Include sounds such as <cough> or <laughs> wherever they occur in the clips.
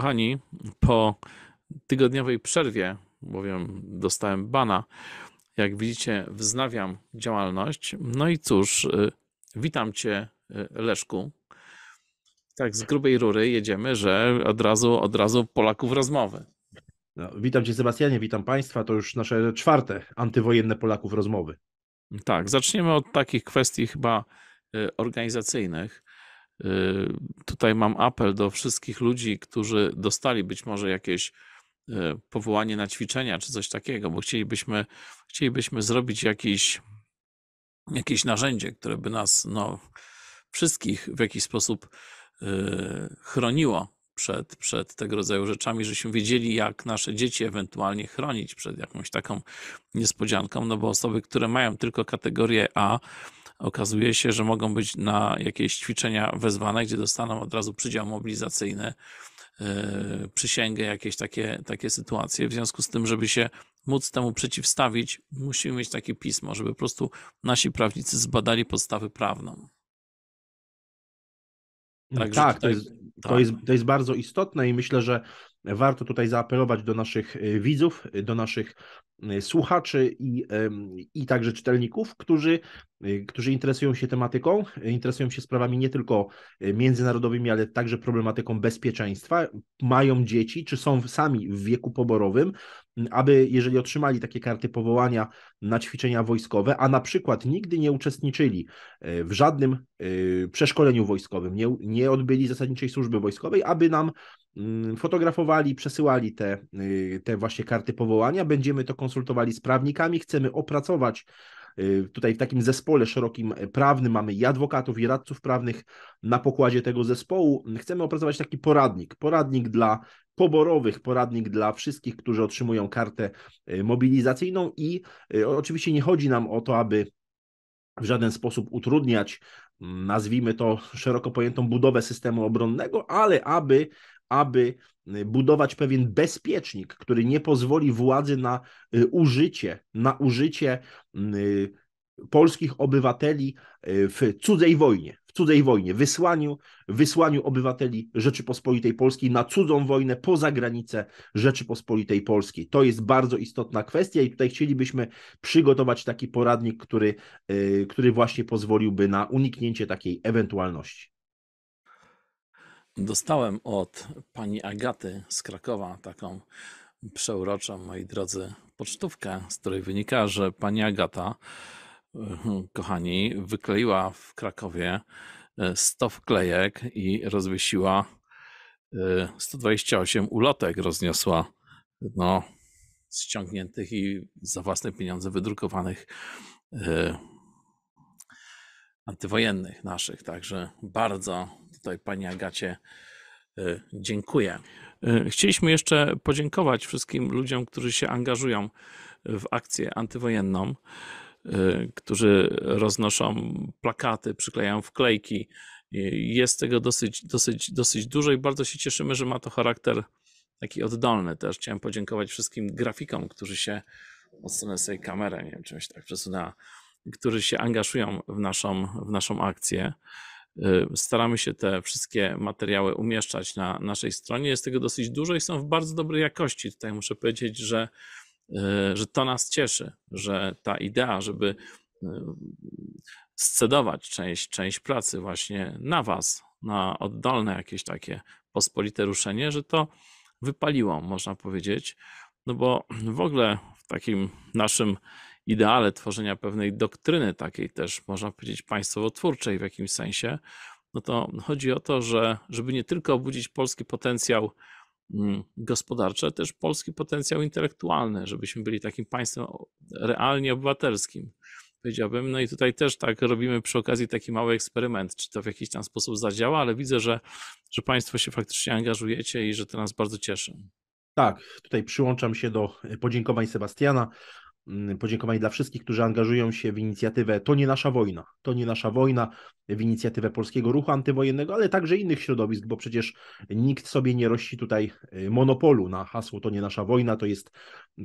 kochani, po tygodniowej przerwie, bowiem dostałem bana, jak widzicie, wznawiam działalność. No i cóż, y, witam Cię, y, Leszku. Tak, z grubej rury jedziemy, że od razu, od razu Polaków rozmowy. No, witam Cię, Sebastianie, witam Państwa. To już nasze czwarte antywojenne Polaków rozmowy. Tak, zaczniemy od takich kwestii chyba y, organizacyjnych. Y, tutaj mam apel do wszystkich ludzi, którzy dostali być może jakieś y, powołanie na ćwiczenia czy coś takiego, bo chcielibyśmy, chcielibyśmy zrobić jakiś, jakieś narzędzie, które by nas no, wszystkich w jakiś sposób y, chroniło przed, przed tego rodzaju rzeczami, żebyśmy wiedzieli, jak nasze dzieci ewentualnie chronić przed jakąś taką niespodzianką, no bo osoby, które mają tylko kategorię A, okazuje się, że mogą być na jakieś ćwiczenia wezwane, gdzie dostaną od razu przydział mobilizacyjny, e, przysięgę, jakieś takie, takie sytuacje. W związku z tym, żeby się móc temu przeciwstawić, musimy mieć takie pismo, żeby po prostu nasi prawnicy zbadali podstawę prawną. Mm, Także tak, tutaj... to, jest, to, tak. jest, to jest bardzo istotne i myślę, że warto tutaj zaapelować do naszych e, widzów, e, do naszych e, słuchaczy i, i także czytelników, którzy, którzy interesują się tematyką, interesują się sprawami nie tylko międzynarodowymi, ale także problematyką bezpieczeństwa, mają dzieci, czy są sami w wieku poborowym, aby jeżeli otrzymali takie karty powołania na ćwiczenia wojskowe, a na przykład nigdy nie uczestniczyli e, w żadnym e, przeszkoleniu wojskowym, nie, nie odbyli zasadniczej służby wojskowej, aby nam mm, fotografowali, przesyłali te, e, te właśnie karty powołania. Będziemy to konsultowali z prawnikami, chcemy opracować Y, tutaj w takim zespole szerokim y, prawnym mamy i adwokatów, i radców prawnych na pokładzie tego zespołu. Chcemy opracować taki poradnik, poradnik dla poborowych, poradnik dla wszystkich, którzy otrzymują kartę y, mobilizacyjną i oczywiście nie chodzi nam o to, aby w żaden sposób utrudniać mm, nazwijmy to szeroko pojętą budowę systemu obronnego, ale aby aby y, budować pewien bezpiecznik, który nie pozwoli władzy na y, użycie, na użycie y, polskich obywateli w cudzej wojnie, w cudzej wojnie, wysłaniu, wysłaniu obywateli Rzeczypospolitej Polskiej na cudzą wojnę poza granicę Rzeczypospolitej Polskiej. To jest bardzo istotna kwestia i tutaj chcielibyśmy przygotować taki poradnik, który, który właśnie pozwoliłby na uniknięcie takiej ewentualności. Dostałem od pani Agaty z Krakowa taką przeuroczą, moi drodzy, pocztówkę, z której wynika, że pani Agata, yy, kochani, wykleiła w Krakowie 100 yy, wklejek i rozwiesiła 128 yy, ulotek, rozniosła no, ściągniętych i za własne pieniądze wydrukowanych antywojennych naszych. Także bardzo tutaj Pani Agacie e, dziękuję. E, chcieliśmy jeszcze podziękować wszystkim ludziom, którzy się angażują w akcję antywojenną, e, którzy roznoszą plakaty, przyklejają wklejki. Jest tego dosyć, dosyć, dosyć dużo i bardzo się cieszymy, że ma to charakter taki oddolny też. Chciałem podziękować wszystkim grafikom, którzy się, odsunę sobie kamerę, nie wiem, czymś tak przesunęła, którzy się angażują w naszą, w naszą akcję. Y, staramy się te wszystkie materiały umieszczać na naszej stronie. Jest tego dosyć dużo i są w bardzo dobrej jakości. Tutaj muszę powiedzieć, że, y, że to nas cieszy, że ta idea, żeby y, scedować część, część pracy właśnie na Was, na oddolne jakieś takie pospolite ruszenie, że to wypaliło, można powiedzieć. No bo w ogóle w takim naszym ideale tworzenia pewnej doktryny, takiej też można powiedzieć państwowo twórczej w jakimś sensie, no to chodzi o to, że żeby nie tylko obudzić polski potencjał mm, gospodarczy, ale też polski potencjał intelektualny, żebyśmy byli takim państwem realnie obywatelskim powiedziałbym. No i tutaj też tak robimy przy okazji taki mały eksperyment, czy to w jakiś tam sposób zadziała, ale widzę, że, że Państwo się faktycznie angażujecie i że to nas bardzo cieszy. Tak, tutaj przyłączam się do e, podziękowań Sebastiana Mm, podziękowanie dla wszystkich, którzy angażują się w inicjatywę To nie nasza wojna, to nie nasza wojna, w inicjatywę polskiego ruchu antywojennego, ale także innych środowisk, bo przecież nikt sobie nie rości tutaj y, monopolu na hasło To nie nasza wojna, to jest,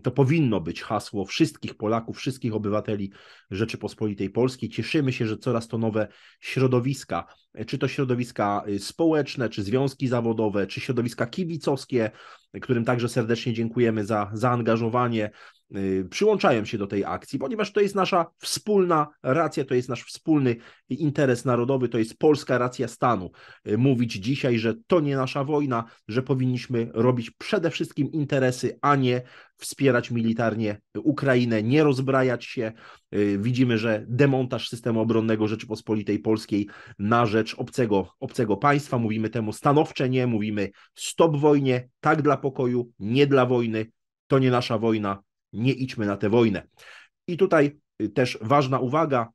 to powinno być hasło wszystkich Polaków, wszystkich obywateli Rzeczypospolitej Polskiej. Cieszymy się, że coraz to nowe środowiska, y, czy to środowiska y, społeczne, czy związki zawodowe, czy środowiska kibicowskie, którym także serdecznie dziękujemy za zaangażowanie, Y, przyłączają się do tej akcji, ponieważ to jest nasza wspólna racja, to jest nasz wspólny interes narodowy, to jest polska racja stanu. Y, mówić dzisiaj, że to nie nasza wojna, że powinniśmy robić przede wszystkim interesy, a nie wspierać militarnie Ukrainę, nie rozbrajać się. Y, widzimy, że demontaż systemu obronnego Rzeczypospolitej Polskiej na rzecz obcego, obcego państwa, mówimy temu stanowcze nie, mówimy stop wojnie, tak dla pokoju, nie dla wojny, to nie nasza wojna, nie idźmy na tę wojnę. I tutaj y, też ważna uwaga,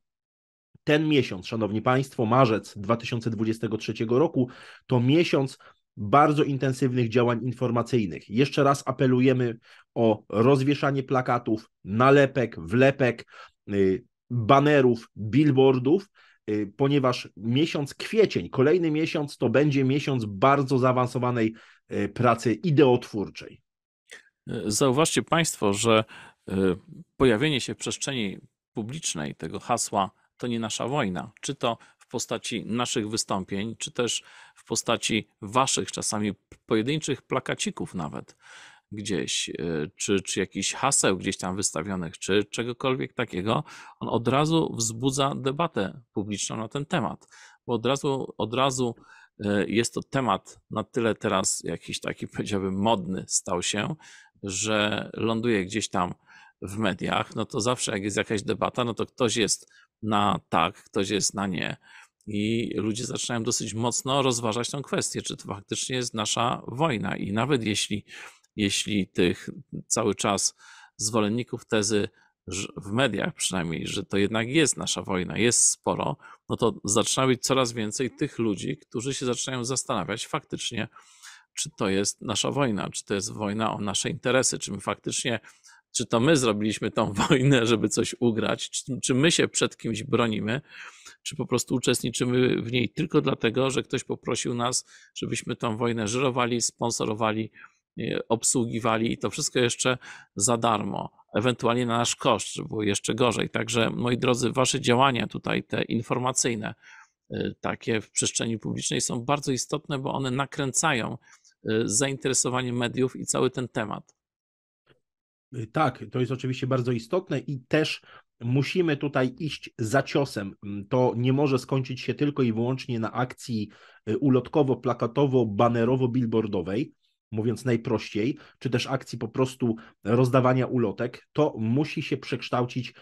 ten miesiąc, szanowni państwo, marzec 2023 roku, to miesiąc bardzo intensywnych działań informacyjnych. Jeszcze raz apelujemy o rozwieszanie plakatów, nalepek, wlepek, y, banerów, billboardów, y, ponieważ miesiąc kwiecień, kolejny miesiąc, to będzie miesiąc bardzo zaawansowanej pracy ideotwórczej. E, zauważcie Państwo, że e, pojawienie się w przestrzeni publicznej tego hasła to nie nasza wojna, czy to w postaci naszych wystąpień, czy też w postaci waszych czasami pojedynczych plakacików nawet gdzieś, e, czy, czy jakichś haseł gdzieś tam wystawionych, czy czegokolwiek takiego, on od razu wzbudza debatę publiczną na ten temat, bo od razu, od razu jest to temat na tyle teraz jakiś taki, <laughs> powiedziałbym, modny stał się, że ląduje gdzieś tam w mediach, no to zawsze jak jest jakaś debata, no to ktoś jest na tak, ktoś jest na nie. I ludzie zaczynają dosyć mocno rozważać tę kwestię, czy to faktycznie jest nasza wojna. I nawet jeśli, jeśli tych cały czas zwolenników tezy w mediach przynajmniej, że to jednak jest nasza wojna, jest sporo, no to zaczyna być coraz więcej mhm. tych ludzi, którzy się zaczynają zastanawiać faktycznie, czy to jest nasza wojna, czy to jest wojna o nasze interesy, czy my faktycznie, czy to my zrobiliśmy tą <laughs> wojnę, żeby coś ugrać, czy, czy my się przed kimś bronimy, czy po prostu uczestniczymy w niej tylko dlatego, że ktoś poprosił nas, żebyśmy tą wojnę żerowali, sponsorowali, e, obsługiwali i to wszystko jeszcze za darmo, ewentualnie na nasz koszt, żeby było jeszcze gorzej. Także moi drodzy, wasze działania tutaj, te informacyjne, e, takie w przestrzeni publicznej są bardzo istotne, bo one nakręcają Y, zainteresowanie mediów i cały ten temat. Y, tak, to jest oczywiście bardzo istotne i też musimy tutaj iść za ciosem. Mm, to nie może skończyć się tylko i wyłącznie na akcji y, ulotkowo-plakatowo-banerowo-billboardowej, mówiąc najprościej, czy też akcji po prostu rozdawania ulotek. To musi się przekształcić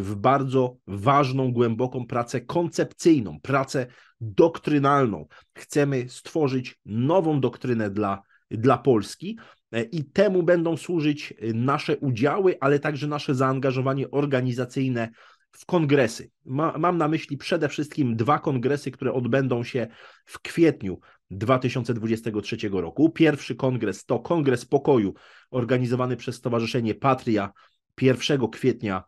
w bardzo ważną, głęboką pracę koncepcyjną, pracę doktrynalną. Chcemy stworzyć nową doktrynę dla, dla Polski. E, I temu będą służyć e, nasze udziały, ale także nasze zaangażowanie organizacyjne w kongresy. Ma, mam na myśli przede wszystkim dwa kongresy, które odbędą się w kwietniu 2023 roku. Pierwszy kongres to Kongres Pokoju organizowany przez Stowarzyszenie Patria 1 kwietnia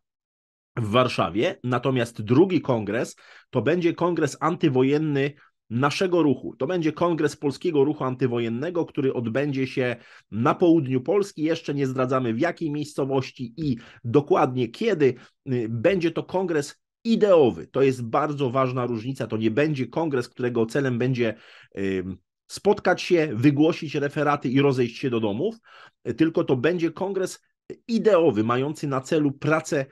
w Warszawie, natomiast drugi kongres to będzie kongres antywojenny naszego ruchu. To będzie kongres polskiego ruchu antywojennego, który odbędzie się na południu Polski. Jeszcze nie zdradzamy w jakiej miejscowości i dokładnie kiedy. Y, będzie to kongres ideowy. To jest bardzo ważna różnica. To nie będzie kongres, którego celem będzie spotkać się, wygłosić referaty i rozejść się do domów, tylko to będzie kongres ideowy, mający na celu pracę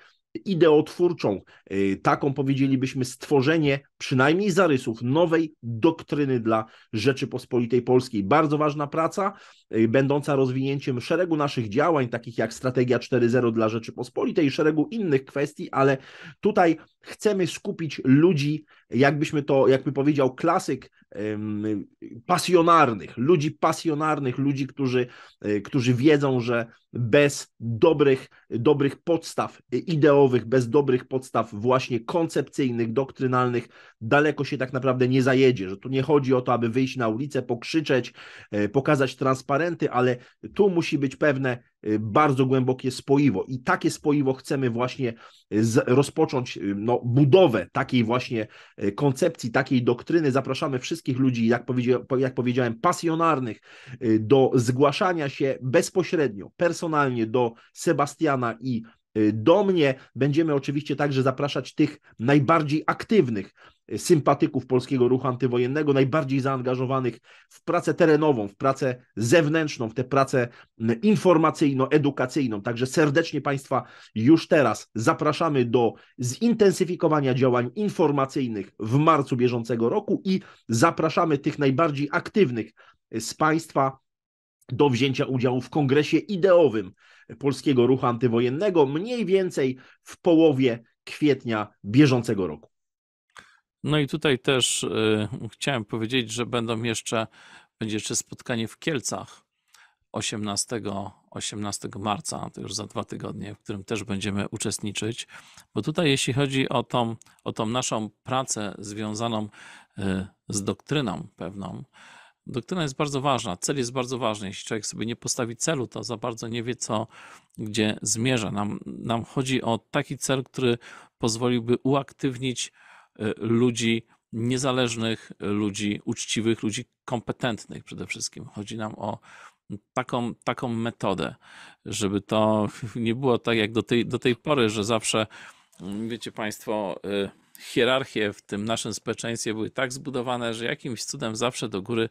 ideotwórczą, e, taką powiedzielibyśmy stworzenie przynajmniej zarysów nowej doktryny dla Rzeczypospolitej Polskiej. Bardzo ważna praca, e, będąca rozwinięciem szeregu naszych działań, takich jak Strategia 4.0 dla Rzeczypospolitej i szeregu innych kwestii, ale tutaj chcemy skupić ludzi jakbyśmy to, jakby powiedział klasyk pasjonarnych, ludzi pasjonarnych, ludzi, którzy, e, którzy wiedzą, że bez dobrych, dobrych podstaw ideowych, bez dobrych podstaw właśnie koncepcyjnych, doktrynalnych, daleko się tak naprawdę nie zajedzie, że tu nie chodzi o to, aby wyjść na ulicę, pokrzyczeć, e, pokazać transparenty, ale tu musi być pewne Y, bardzo głębokie spoiwo. I takie spoiwo chcemy właśnie y, rozpocząć y, no, budowę takiej właśnie koncepcji, takiej doktryny. Zapraszamy wszystkich ludzi, jak, powiedzia, jak powiedziałem, pasjonarnych do zgłaszania się bezpośrednio, personalnie do Sebastiana i Y, do mnie. Będziemy oczywiście także zapraszać tych najbardziej aktywnych sympatyków polskiego ruchu antywojennego, najbardziej zaangażowanych w pracę terenową, w pracę zewnętrzną, w tę pracę informacyjno-edukacyjną. Także serdecznie Państwa już teraz zapraszamy do zintensyfikowania działań informacyjnych w marcu bieżącego roku i zapraszamy tych najbardziej aktywnych z Państwa do wzięcia udziału w kongresie ideowym polskiego ruchu antywojennego mniej więcej w połowie kwietnia bieżącego roku. No i tutaj też y, chciałem powiedzieć, że będą jeszcze, będzie jeszcze spotkanie w Kielcach 18, 18 marca, to już za dwa tygodnie, w którym też będziemy uczestniczyć. Bo tutaj, jeśli chodzi o tą, o tą naszą pracę związaną y, z doktryną pewną, Doktryna jest bardzo ważna, cel jest bardzo ważny. Jeśli człowiek sobie nie postawi celu, to za bardzo nie wie, co, gdzie zmierza. Nam, nam chodzi o taki cel, który pozwoliłby uaktywnić e, ludzi niezależnych, ludzi uczciwych, ludzi kompetentnych przede wszystkim. Chodzi nam o taką, taką metodę, żeby to <laughs> nie było tak jak do tej, do tej pory, że zawsze, mm, wiecie Państwo, yy, hierarchie w tym naszym społeczeństwie były tak zbudowane, że jakimś cudem zawsze do góry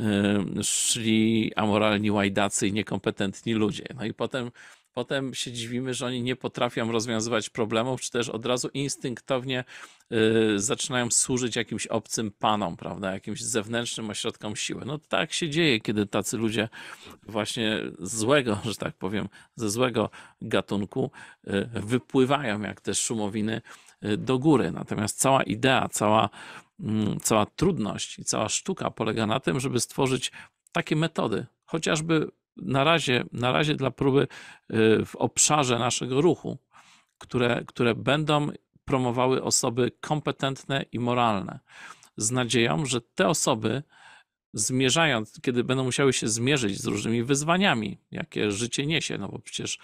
e, szli amoralni łajdacy i niekompetentni ludzie. No i potem, potem się dziwimy, że oni nie potrafią rozwiązywać problemów, czy też od razu instynktownie e, zaczynają służyć jakimś obcym panom, prawda, jakimś zewnętrznym ośrodkom siły. No tak się dzieje, kiedy tacy ludzie właśnie złego, że tak powiem, ze złego gatunku e, wypływają jak te szumowiny Y, do góry. Natomiast cała idea, cała, mm, cała trudność i cała sztuka polega na tym, żeby stworzyć takie metody, chociażby na razie, na razie dla próby y, w obszarze naszego ruchu, które, które będą promowały osoby kompetentne i moralne, z nadzieją, że te osoby, zmierzając, kiedy będą musiały się zmierzyć z różnymi wyzwaniami, jakie życie niesie, no bo przecież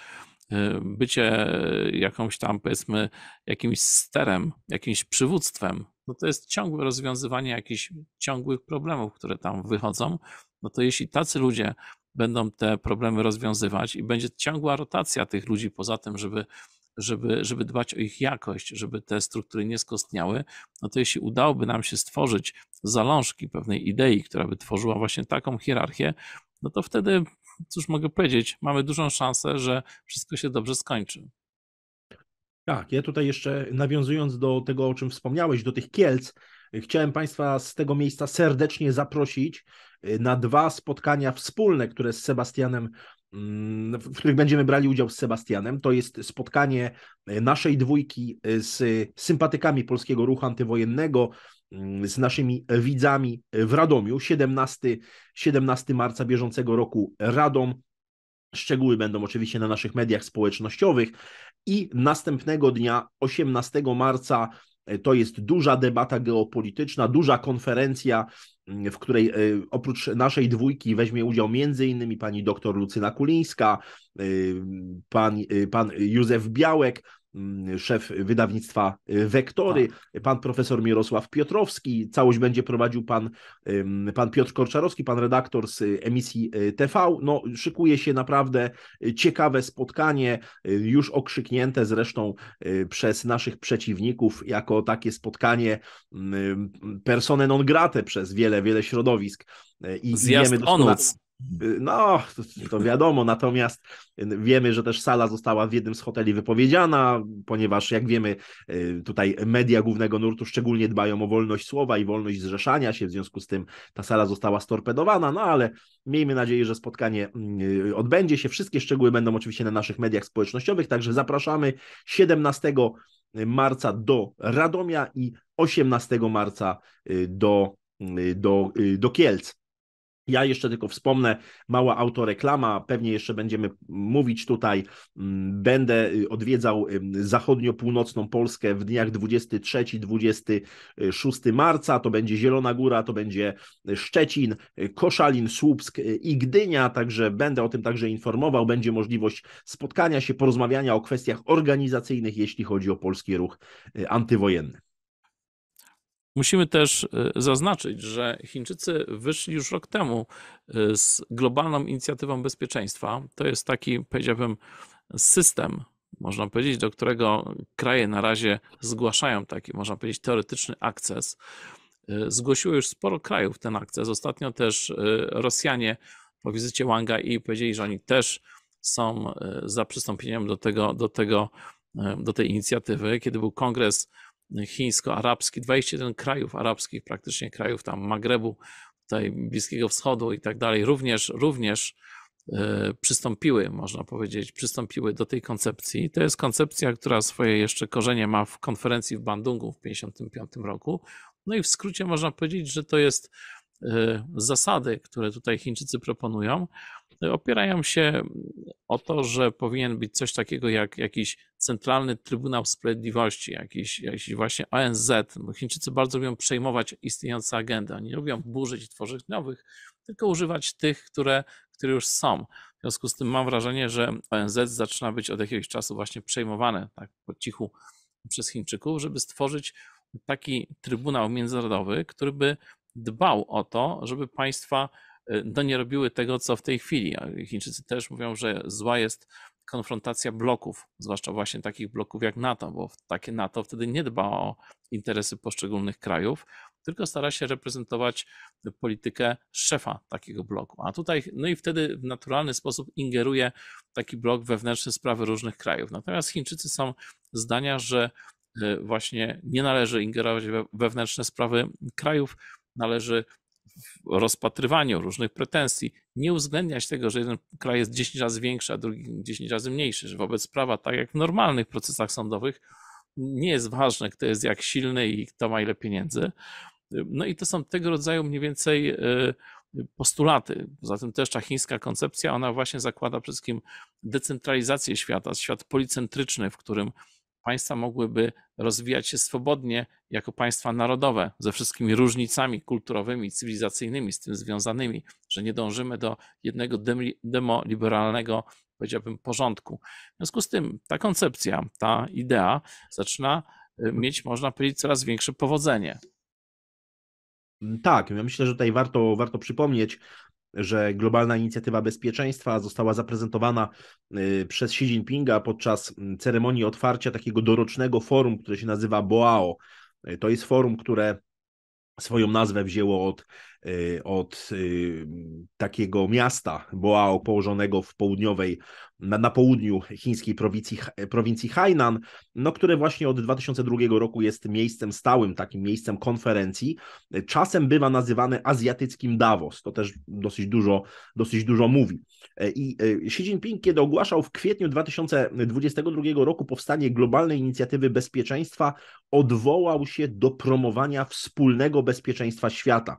Y, bycie jakąś tam, powiedzmy, jakimś sterem, jakimś przywództwem, no to jest ciągłe rozwiązywanie jakichś ciągłych problemów, które tam wychodzą. No to jeśli tacy ludzie będą te problemy rozwiązywać i będzie ciągła rotacja tych ludzi, poza tym, żeby żeby, żeby dbać o ich jakość, żeby te struktury nie skostniały, no to jeśli udałoby nam się stworzyć zalążki pewnej idei, która by tworzyła właśnie taką hierarchię, no to wtedy cóż mogę powiedzieć, mamy dużą szansę, że wszystko się dobrze skończy. Tak, ja tutaj jeszcze nawiązując do tego, o czym wspomniałeś, do tych Kielc, chciałem Państwa z tego miejsca serdecznie zaprosić y, na dwa spotkania wspólne, które z Sebastianem mm, w których będziemy brali udział z Sebastianem. To jest spotkanie y, naszej dwójki y, z sympatykami polskiego ruchu antywojennego, Mm, z naszymi widzami w Radomiu 17, 17 marca bieżącego roku Radom. Szczegóły będą oczywiście na naszych mediach społecznościowych i następnego dnia 18 marca e, to jest duża debata geopolityczna, duża konferencja, mm, w której e, oprócz naszej dwójki weźmie udział m.in. pani dr Lucyna Kulińska, e, pan, pan Józef Białek, Mm, szef wydawnictwa y, Wektory, tak. pan profesor Mirosław Piotrowski, całość będzie prowadził pan, pan Piotr Korczarowski, pan redaktor z y, emisji y, TV. No, szykuje się naprawdę ciekawe spotkanie, już okrzyknięte zresztą przez naszych przeciwników jako takie spotkanie persone non grate przez wiele, wiele środowisk. I Zjazd wiemy doskonale, Y, no, to wiadomo, natomiast wiemy, że też sala została w jednym z hoteli wypowiedziana, ponieważ jak wiemy, y, tutaj media głównego nurtu szczególnie dbają o wolność słowa i wolność zrzeszania się, w związku z tym ta sala została storpedowana, no ale miejmy nadzieję, że spotkanie y, odbędzie się. Wszystkie szczegóły będą oczywiście na naszych mediach społecznościowych, także zapraszamy 17 marca do Radomia i 18 marca do, do, do Kielc. Ja jeszcze tylko wspomnę, mała autoreklama, pewnie jeszcze będziemy mówić tutaj. Mm, będę y, odwiedzał zachodnio-północną Polskę w dniach 23-26 marca. To będzie Zielona Góra, to będzie y, Szczecin, y, Koszalin, Słupsk i Gdynia. Także będę o tym także informował. Będzie możliwość spotkania się, porozmawiania o kwestiach organizacyjnych, jeśli chodzi o polski ruch antywojenny. Musimy też e, zaznaczyć, że Chińczycy wyszli już rok temu e, z globalną inicjatywą bezpieczeństwa. To jest taki, powiedziałbym, system, można powiedzieć, do którego kraje na razie zgłaszają taki, można powiedzieć, teoretyczny akces. E, zgłosiło już sporo krajów ten akces. Ostatnio też Rosjanie po wizycie Wanga i powiedzieli, że oni też są za przystąpieniem do tego, do tego, do tej inicjatywy. Kiedy był kongres chińsko-arabski, 21 krajów arabskich, praktycznie krajów tam Magrebu, tutaj Bliskiego Wschodu i tak dalej, również, również e, przystąpiły, można powiedzieć, przystąpiły do tej koncepcji. To jest koncepcja, która swoje jeszcze korzenie ma w konferencji w Bandungu w 1955 roku. No i w skrócie można powiedzieć, że to jest e, zasady, które tutaj Chińczycy proponują, opierają się o to, że powinien być coś takiego jak jakiś Centralny Trybunał Sprawiedliwości, jakiś, jakiś właśnie ONZ, bo Chińczycy bardzo lubią przejmować istniejące agendy. Oni lubią burzyć i tworzyć nowych, tylko używać tych, które, które już są. W związku z tym mam wrażenie, że ONZ zaczyna być od jakiegoś czasu właśnie przejmowane tak po cichu przez Chińczyków, żeby stworzyć taki Trybunał Międzynarodowy, który by dbał o to, żeby państwa no nie robiły tego, co w tej chwili. Chińczycy też mówią, że zła jest konfrontacja bloków, zwłaszcza właśnie takich bloków jak NATO, bo takie NATO wtedy nie dba o interesy poszczególnych krajów, tylko stara się reprezentować politykę szefa takiego bloku. A tutaj, no i wtedy w naturalny sposób ingeruje taki blok wewnętrzny sprawy różnych krajów. Natomiast Chińczycy są zdania, że e, właśnie nie należy ingerować we wewnętrzne sprawy krajów, należy rozpatrywaniu różnych pretensji, nie uwzględniać tego, że jeden kraj jest 10 razy większy, a drugi 10 razy mniejszy, że wobec prawa, tak jak w normalnych procesach sądowych, nie jest ważne, kto jest jak silny i kto ma ile pieniędzy. No i to są tego rodzaju mniej więcej e, postulaty. Poza tym też ta chińska koncepcja, ona właśnie zakłada przede wszystkim decentralizację świata, świat policentryczny, w którym państwa mogłyby rozwijać się swobodnie jako państwa narodowe, ze wszystkimi różnicami kulturowymi, cywilizacyjnymi z tym związanymi, że nie dążymy do jednego demoliberalnego, powiedziałbym, porządku. W związku z tym ta koncepcja, ta idea zaczyna y, mieć, można powiedzieć, coraz większe powodzenie. Mm, tak, ja myślę, że tutaj warto, warto przypomnieć że globalna inicjatywa bezpieczeństwa została zaprezentowana y, przez Xi Jinpinga podczas mm, ceremonii otwarcia takiego dorocznego forum, które się nazywa BOAO. Y, to jest forum, które swoją nazwę wzięło od Y, od y, takiego miasta Boao położonego w południowej, na, na południu chińskiej prowincji, prowincji Hainan, no, które właśnie od 2002 roku jest miejscem stałym, takim miejscem konferencji. Czasem bywa nazywane azjatyckim Davos, to też dosyć dużo, dosyć dużo mówi. I y, Xi Jinping, kiedy ogłaszał w kwietniu 2022 roku powstanie globalnej inicjatywy bezpieczeństwa, odwołał się do promowania wspólnego bezpieczeństwa świata.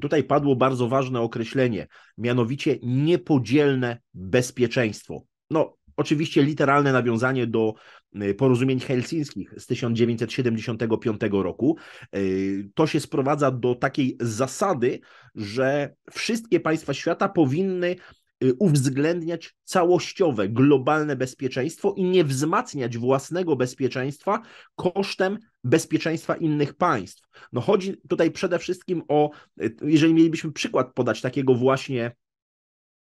Tutaj padło bardzo ważne określenie, mianowicie niepodzielne bezpieczeństwo. No, oczywiście literalne nawiązanie do y, porozumień helsińskich z 1975 roku. Y, to się sprowadza do takiej zasady, że wszystkie państwa świata powinny Y, uwzględniać całościowe, globalne bezpieczeństwo i nie wzmacniać własnego bezpieczeństwa kosztem bezpieczeństwa innych państw. No chodzi tutaj przede wszystkim o, y, jeżeli mielibyśmy przykład podać takiego właśnie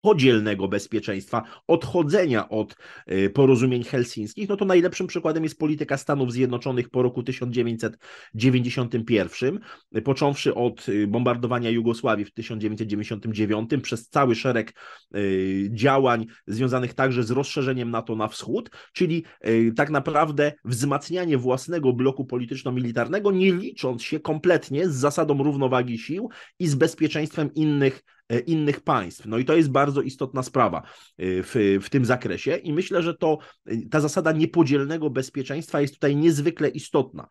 podzielnego bezpieczeństwa, odchodzenia od y, porozumień helsińskich, no to najlepszym przykładem jest polityka Stanów Zjednoczonych po roku 1991, y, począwszy od y, bombardowania Jugosławii w 1999 przez cały szereg działań związanych także z rozszerzeniem NATO na wschód, czyli tak naprawdę wzmacnianie własnego bloku polityczno-militarnego, nie licząc się kompletnie z zasadą równowagi sił i z bezpieczeństwem innych E, innych państw. No i to jest bardzo istotna sprawa e, w, w tym zakresie i myślę, że to e, ta zasada niepodzielnego bezpieczeństwa jest tutaj niezwykle istotna.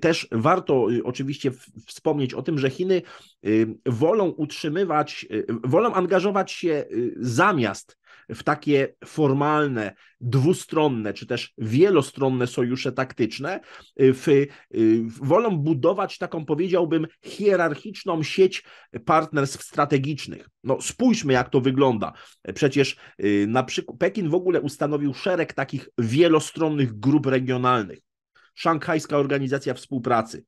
Też warto oczywiście wspomnieć o tym, że Chiny wolą utrzymywać, wolą angażować się zamiast w takie formalne, dwustronne czy też wielostronne sojusze taktyczne, y, w, y, w, wolą budować taką, powiedziałbym, hierarchiczną sieć partnerstw strategicznych. No, spójrzmy, jak to wygląda. Przecież y, na przykład Pekin w ogóle ustanowił szereg takich wielostronnych grup regionalnych. Szanghajska Organizacja Współpracy,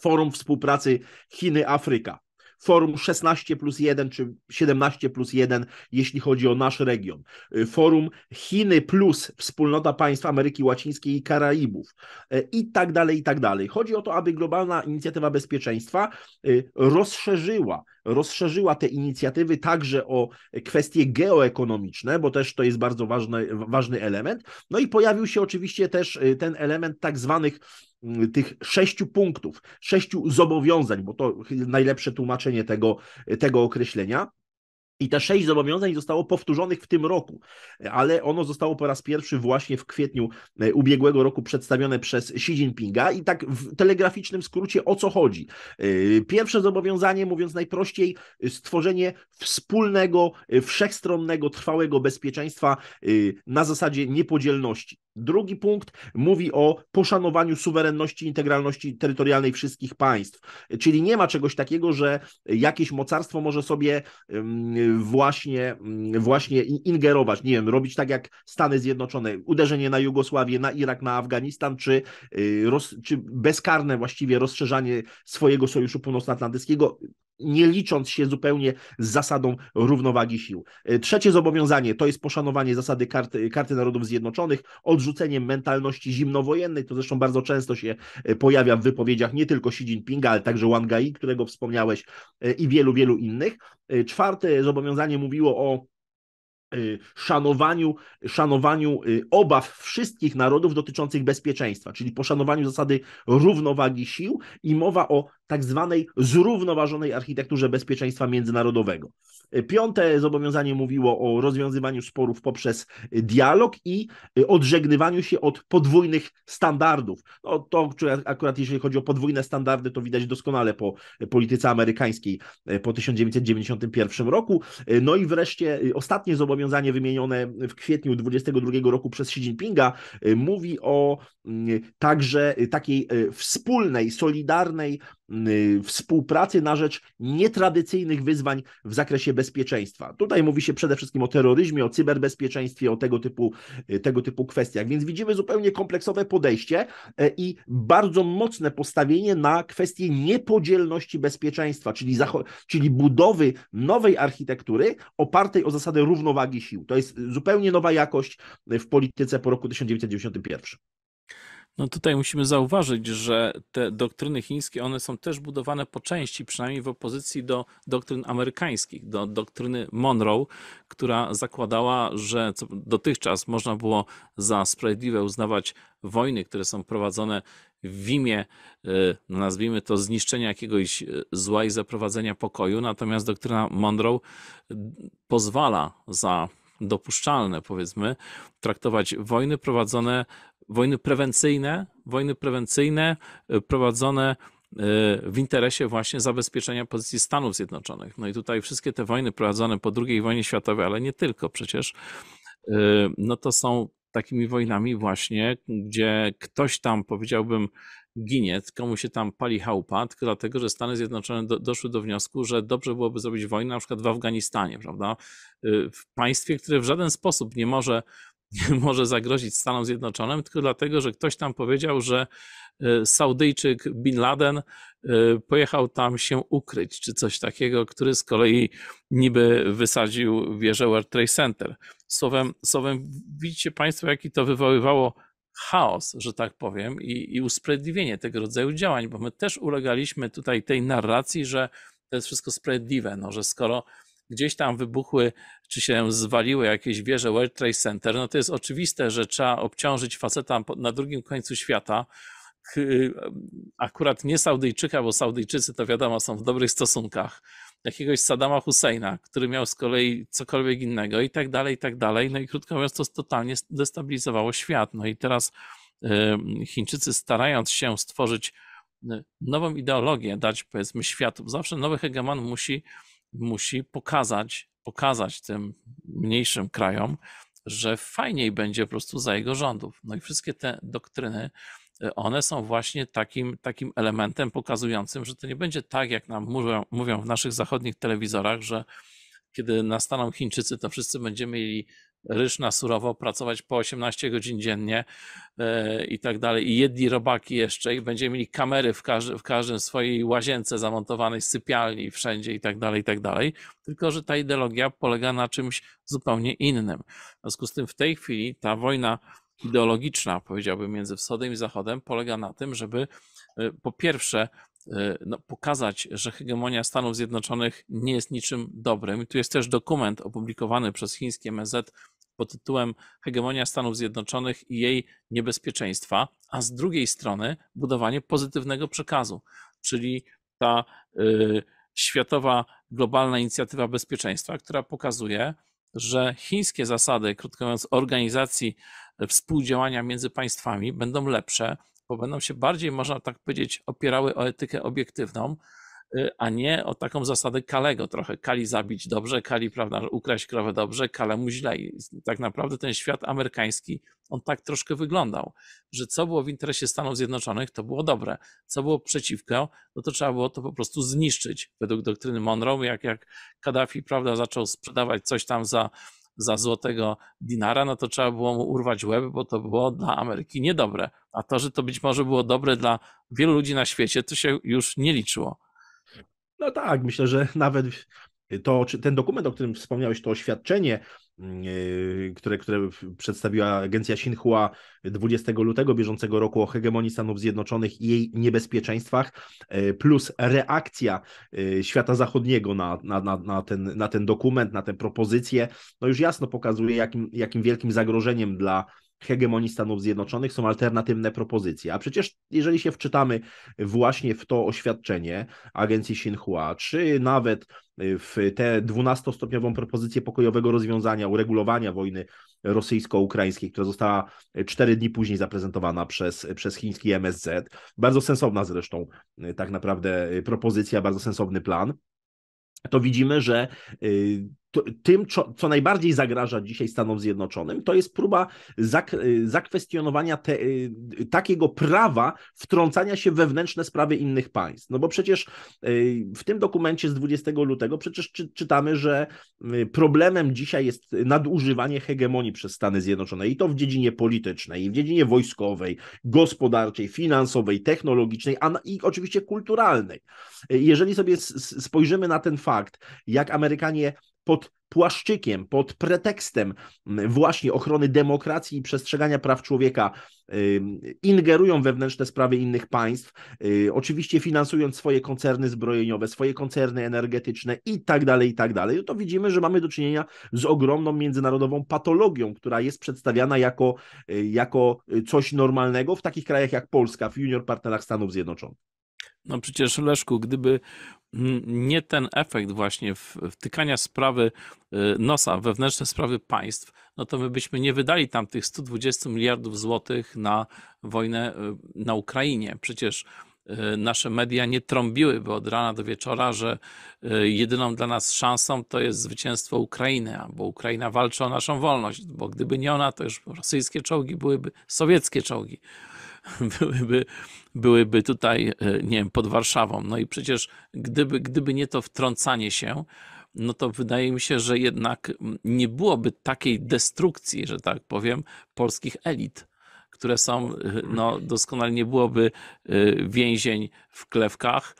Forum Współpracy Chiny-Afryka, Forum 16 plus 1 czy 17 plus 1, jeśli chodzi o nasz region. Y, Forum Chiny plus Wspólnota Państw Ameryki Łacińskiej i Karaibów y, i tak dalej, i tak dalej. Chodzi o to, aby globalna inicjatywa bezpieczeństwa y, rozszerzyła rozszerzyła te inicjatywy także o kwestie geoekonomiczne, bo też to jest bardzo ważny, ważny element. No i pojawił się oczywiście też y, ten element tak zwanych y, tych sześciu punktów, sześciu zobowiązań, bo to najlepsze tłumaczenie tego, tego określenia. I te sześć zobowiązań zostało powtórzonych w tym roku, ale ono zostało po raz pierwszy właśnie w kwietniu e, ubiegłego roku przedstawione przez Xi Jinpinga. I tak w telegraficznym skrócie o co chodzi? E, pierwsze zobowiązanie, mówiąc najprościej, stworzenie wspólnego, e, wszechstronnego, trwałego bezpieczeństwa na zasadzie niepodzielności. Drugi punkt mówi o poszanowaniu suwerenności i integralności terytorialnej wszystkich państw. Czyli nie ma czegoś takiego, że jakieś mocarstwo może sobie właśnie, właśnie ingerować, nie wiem, robić tak jak Stany Zjednoczone, uderzenie na Jugosławię, na Irak, na Afganistan, czy, y, roz, czy bezkarne właściwie rozszerzanie swojego sojuszu północnoatlantyckiego nie licząc się zupełnie z zasadą równowagi sił. E, trzecie zobowiązanie to jest poszanowanie zasady karty, karty Narodów Zjednoczonych, Odrzucenie mentalności zimnowojennej, to zresztą bardzo często się e, pojawia w wypowiedziach nie tylko Xi Jinpinga, ale także Wang Gai, którego wspomniałeś e, i wielu, wielu innych. Czwarte zobowiązanie mówiło o Y, szanowaniu, szanowaniu y, obaw wszystkich narodów dotyczących bezpieczeństwa, czyli poszanowaniu zasady równowagi sił i mowa o tak zwanej zrównoważonej architekturze bezpieczeństwa międzynarodowego. Piąte zobowiązanie mówiło o rozwiązywaniu sporów poprzez dialog i y, odżegnywaniu się od podwójnych standardów. No to akurat jeżeli chodzi o podwójne standardy, to widać doskonale po polityce amerykańskiej y, po 1991 roku. Y, no i wreszcie ostatnie zobowiązanie wymienione w kwietniu 2022 roku przez Xi Jinpinga mówi o mm, także takiej wspólnej, solidarnej Y, współpracy na rzecz nietradycyjnych wyzwań w zakresie bezpieczeństwa. Tutaj mówi się przede wszystkim o terroryzmie, o cyberbezpieczeństwie, o tego typu, y, tego typu kwestiach. Więc widzimy zupełnie kompleksowe podejście e, i bardzo mocne postawienie na kwestię niepodzielności bezpieczeństwa, czyli, czyli budowy nowej architektury opartej o zasadę równowagi sił. To jest zupełnie nowa jakość w polityce po roku 1991. No tutaj musimy zauważyć, że te doktryny chińskie, one są też budowane po części, przynajmniej w opozycji do doktryn amerykańskich, do doktryny Monroe, która zakładała, że dotychczas można było za sprawiedliwe uznawać wojny, które są prowadzone w imię, y, no, nazwijmy to, zniszczenia jakiegoś y, zła i zaprowadzenia pokoju. Natomiast doktryna Monroe y, pozwala za dopuszczalne, powiedzmy, traktować wojny prowadzone wojny prewencyjne, wojny prewencyjne e, prowadzone e, w interesie właśnie zabezpieczenia pozycji Stanów Zjednoczonych. No i tutaj wszystkie te wojny prowadzone po II wojnie światowej, ale nie tylko przecież, e, no to są takimi wojnami właśnie, gdzie ktoś tam powiedziałbym ginie, komu się tam pali chałupa, tylko dlatego, że Stany Zjednoczone do, doszły do wniosku, że dobrze byłoby zrobić wojnę na przykład w Afganistanie, prawda? W państwie, które w żaden sposób nie może <laughs> może zagrozić Stanom Zjednoczonym, tylko dlatego, że ktoś tam powiedział, że e, Saudyjczyk Bin Laden e, pojechał tam się ukryć, czy coś takiego, który z kolei niby wysadził wieżę World Trade Center. Słowem, słowem widzicie Państwo, jaki to wywoływało chaos, że tak powiem, i, i usprawiedliwienie tego rodzaju działań, bo my też ulegaliśmy tutaj tej narracji, że to jest wszystko sprawiedliwe, no, że skoro gdzieś tam wybuchły czy się zwaliły jakieś wieże World Trade Center, no to jest oczywiste, że trzeba obciążyć faceta na drugim końcu świata, y, akurat nie Saudyjczyka, bo Saudyjczycy to wiadomo są w dobrych stosunkach, jakiegoś Sadama Husseina, który miał z kolei cokolwiek innego i tak dalej, i tak dalej. No i krótko mówiąc, to totalnie destabilizowało świat. No i teraz y, Chińczycy starając się stworzyć y, nową ideologię, dać powiedzmy światu, zawsze nowy hegemon musi, musi pokazać pokazać tym mniejszym krajom, że fajniej będzie po prostu za jego rządów. No i wszystkie te doktryny, y, one są właśnie takim, takim elementem pokazującym, że to nie będzie tak, jak nam mówią, mówią w naszych zachodnich telewizorach, że kiedy nastaną Chińczycy, to wszyscy będziemy mieli ryż na surowo, pracować po 18 godzin dziennie e, i tak dalej. I jedni robaki jeszcze i będziemy mieli kamery w, każdy, w każdym swojej łazience zamontowanej, sypialni wszędzie i tak dalej, i tak dalej. Tylko, że ta ideologia polega na czymś zupełnie innym. W związku z tym w tej chwili ta wojna ideologiczna, powiedziałbym, między wschodem i zachodem polega na tym, żeby e, po pierwsze Y, no, pokazać, że hegemonia Stanów Zjednoczonych nie jest niczym dobrym. I tu jest też dokument opublikowany przez chińskie MSZ pod tytułem Hegemonia Stanów Zjednoczonych i jej niebezpieczeństwa, a z drugiej strony budowanie pozytywnego przekazu, czyli ta y, światowa globalna inicjatywa bezpieczeństwa, która pokazuje, że chińskie zasady, krótko mówiąc, organizacji y, współdziałania między państwami będą lepsze bo będą się bardziej, można tak powiedzieć, opierały o etykę obiektywną, y, a nie o taką zasadę Kalego trochę. Kali zabić dobrze, Kali prawda, ukraść krowę dobrze, mu źle. I tak naprawdę ten świat amerykański, on tak troszkę wyglądał, że co było w interesie Stanów Zjednoczonych, to było dobre. Co było przeciwko, no to trzeba było to po prostu zniszczyć. Według doktryny Monroe, jak, jak Kaddafi prawda, zaczął sprzedawać coś tam za za złotego dinara, no to trzeba było mu urwać łeb, bo to było dla Ameryki niedobre. A to, że to być może było dobre dla wielu ludzi na świecie, to się już nie liczyło. No tak, myślę, że nawet to, czy ten dokument, o którym wspomniałeś, to oświadczenie Y, które, które przedstawiła agencja Xinhua 20 lutego bieżącego roku o hegemonii Stanów Zjednoczonych i jej niebezpieczeństwach, y, plus reakcja y, świata zachodniego na, na, na, na, ten, na ten dokument, na tę propozycję, no już jasno pokazuje, jakim, jakim wielkim zagrożeniem dla hegemonii Stanów Zjednoczonych są alternatywne propozycje. A przecież jeżeli się wczytamy właśnie w to oświadczenie agencji Xinhua, czy nawet w tę 12-stopniową propozycję pokojowego rozwiązania, uregulowania wojny rosyjsko-ukraińskiej, która została 4 dni później zaprezentowana przez, przez chiński MSZ, bardzo sensowna zresztą tak naprawdę propozycja, bardzo sensowny plan, to widzimy, że y, tym, co, co, najbardziej zagraża dzisiaj Stanom Zjednoczonym, to jest próba zak, zakwestionowania te, y, takiego prawa wtrącania się wewnętrzne sprawy innych państw. No bo przecież y, w tym dokumencie z 20 lutego przecież czy, czytamy, że y, problemem dzisiaj jest nadużywanie hegemonii przez Stany Zjednoczone i to w dziedzinie politycznej, i w dziedzinie wojskowej, gospodarczej, finansowej, technologicznej, a i oczywiście kulturalnej. Jeżeli sobie spojrzymy na ten fakt, jak Amerykanie pod płaszczykiem, pod pretekstem właśnie ochrony demokracji i przestrzegania praw człowieka ingerują wewnętrzne sprawy innych państw, y, oczywiście finansując swoje koncerny zbrojeniowe, swoje koncerny energetyczne i tak dalej, i tak dalej, no to widzimy, że mamy do czynienia z ogromną międzynarodową patologią, która jest przedstawiana jako, y, jako y, coś normalnego w takich krajach jak Polska, w junior partnerach Stanów Zjednoczonych. No przecież Leszku, gdyby mm, nie ten efekt właśnie wtykania sprawy y, nosa, wewnętrzne sprawy państw, no to my byśmy nie wydali tam tych 120 miliardów złotych na wojnę y, na Ukrainie. Przecież y, nasze media nie trąbiłyby od rana do wieczora, że jedyną dla nas szansą to jest zwycięstwo Ukrainy, bo Ukraina walczy o naszą wolność, bo gdyby nie ona, to już rosyjskie czołgi byłyby sowieckie czołgi. <laughs> byłyby, byłyby tutaj, e, nie wiem, pod Warszawą. No i przecież gdyby, gdyby nie to wtrącanie się, no to wydaje mi się, że jednak nie byłoby takiej destrukcji, że tak powiem, polskich elit, które są, e, no doskonale nie byłoby e, więzień w klewkach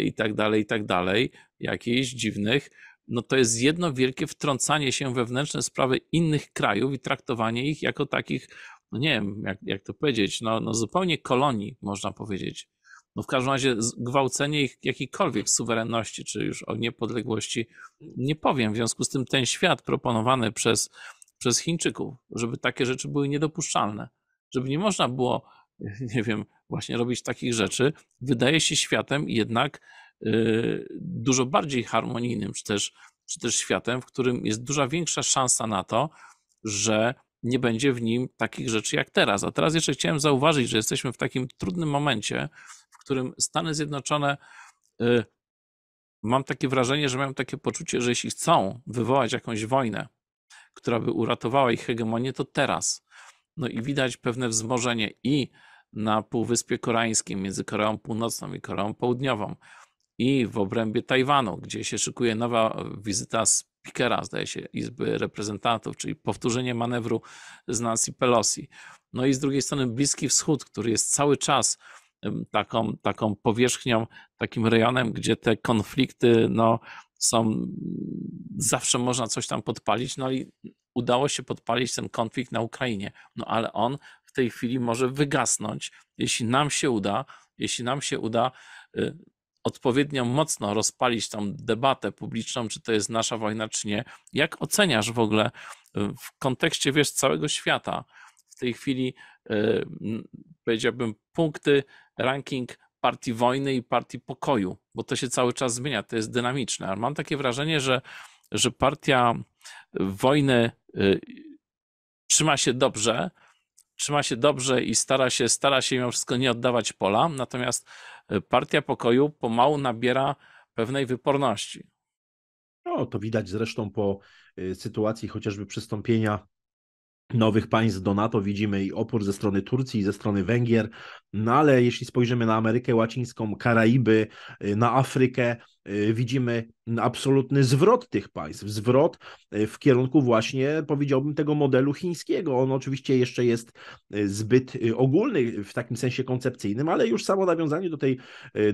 i tak dalej, i tak dalej, jakichś dziwnych. No to jest jedno wielkie wtrącanie się wewnętrzne sprawy innych krajów i traktowanie ich jako takich no nie wiem, jak, jak to powiedzieć, no, no zupełnie kolonii, można powiedzieć. No w każdym razie gwałcenie ich jakiejkolwiek suwerenności, czy już o niepodległości nie powiem. W związku z tym ten świat proponowany przez, przez Chińczyków, żeby takie rzeczy były niedopuszczalne, żeby nie można było, <laughs> nie wiem, właśnie robić takich rzeczy, wydaje się światem jednak y, dużo bardziej harmonijnym, czy też, czy też światem, w którym jest duża większa szansa na to, że nie będzie w nim takich rzeczy jak teraz. A teraz jeszcze chciałem zauważyć, że jesteśmy w takim trudnym momencie, w którym Stany Zjednoczone y, mam takie wrażenie, że mają takie poczucie, że jeśli chcą wywołać jakąś wojnę, która by uratowała ich hegemonię, to teraz. No i widać pewne wzmożenie i na Półwyspie Koreańskim między Koreą Północną i Koreą Południową i w obrębie Tajwanu, gdzie się szykuje nowa wizyta z spikera, zdaje się, Izby Reprezentantów, czyli powtórzenie manewru z Nancy Pelosi. No i z drugiej strony Bliski Wschód, który jest cały czas taką, taką powierzchnią, takim rejonem, gdzie te konflikty no, są, zawsze można coś tam podpalić, no i udało się podpalić ten konflikt na Ukrainie, no ale on w tej chwili może wygasnąć, jeśli nam się uda, jeśli nam się uda y, odpowiednio mocno rozpalić tą debatę publiczną, czy to jest nasza wojna, czy nie. Jak oceniasz w ogóle y, w kontekście, wiesz, całego świata w tej chwili, y, powiedziałbym, punkty, ranking partii wojny i partii pokoju, bo to się cały czas zmienia, to jest dynamiczne. Mam takie wrażenie, że, że partia wojny y, trzyma się dobrze, trzyma się dobrze i stara się, stara się mimo wszystko nie oddawać pola, natomiast e, Partia Pokoju pomału nabiera pewnej wyporności. No, to widać zresztą po e, sytuacji chociażby przystąpienia nowych państw do NATO. Widzimy i opór ze strony Turcji, ze strony Węgier, no ale jeśli spojrzymy na Amerykę Łacińską, Karaiby, e, na Afrykę, Y, widzimy absolutny zwrot tych państw, zwrot y, w kierunku właśnie, powiedziałbym, tego modelu chińskiego. On oczywiście jeszcze jest y, zbyt ogólny w takim sensie koncepcyjnym, ale już samo nawiązanie do, tej,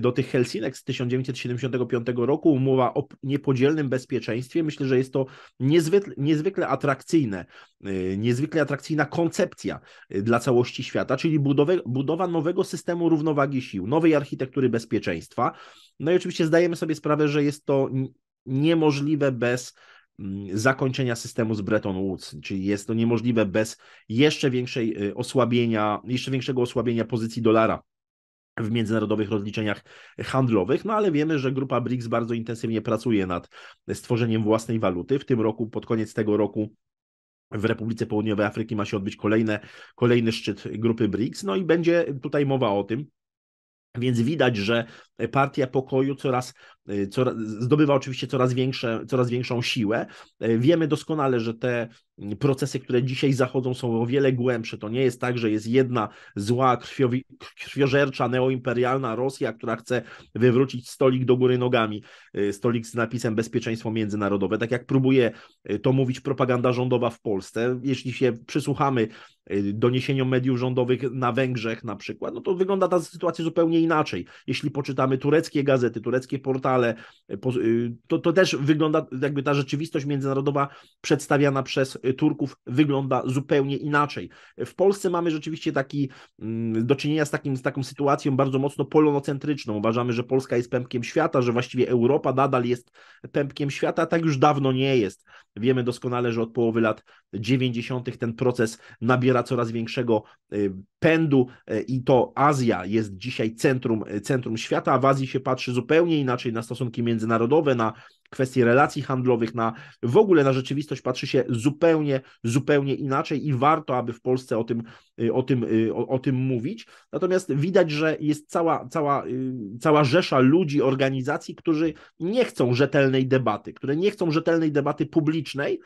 do tych Helsinek z 1975 roku, mowa o niepodzielnym bezpieczeństwie, myślę, że jest to niezwykle, niezwykle atrakcyjne, niezwykle atrakcyjna koncepcja dla całości świata, czyli budowę, budowa nowego systemu równowagi sił, nowej architektury bezpieczeństwa. No i oczywiście zdajemy sobie sprawę, sprawę, że jest to niemożliwe bez mm, zakończenia systemu z Bretton Woods, czyli jest to niemożliwe bez jeszcze większej y, osłabienia, jeszcze większego osłabienia pozycji dolara w międzynarodowych rozliczeniach handlowych, no ale wiemy, że grupa BRICS bardzo intensywnie pracuje nad stworzeniem własnej waluty. W tym roku, pod koniec tego roku w Republice Południowej Afryki ma się odbyć kolejne, kolejny szczyt grupy BRICS, no i będzie tutaj mowa o tym, więc widać, że partia pokoju coraz Y, zdobywa oczywiście coraz, większe, coraz większą siłę. Y, wiemy doskonale, że te mm, procesy, które dzisiaj zachodzą, są o wiele głębsze. To nie jest tak, że jest jedna zła, krwiowi, krwiożercza, neoimperialna Rosja, która chce wywrócić stolik do góry nogami, y, stolik z napisem bezpieczeństwo międzynarodowe. Tak jak próbuje to mówić propaganda rządowa w Polsce, jeśli się przysłuchamy doniesieniom mediów rządowych na Węgrzech na przykład, no to wygląda ta sytuacja zupełnie inaczej. Jeśli poczytamy tureckie gazety, tureckie portale, ale e, y, To, to też wygląda, jakby ta rzeczywistość międzynarodowa przedstawiana przez y, Turków wygląda zupełnie inaczej. W Polsce mamy rzeczywiście taki, mm, do czynienia z, takim, z taką sytuacją bardzo mocno polonocentryczną. Uważamy, że Polska jest pępkiem świata, że właściwie Europa nadal jest pępkiem świata, a tak już dawno nie jest. Wiemy doskonale, że od połowy lat 90. ten proces nabiera coraz większego y, pędu i to Azja jest dzisiaj centrum, centrum świata, a w Azji się patrzy zupełnie inaczej na stosunki międzynarodowe, na kwestie relacji handlowych, na w ogóle na rzeczywistość patrzy się zupełnie, zupełnie inaczej i warto, aby w Polsce o tym, y, o tym, y, o, o tym mówić. Natomiast widać, że jest cała, cała, y, cała rzesza ludzi, organizacji, którzy nie chcą rzetelnej debaty, które nie chcą rzetelnej debaty publicznej,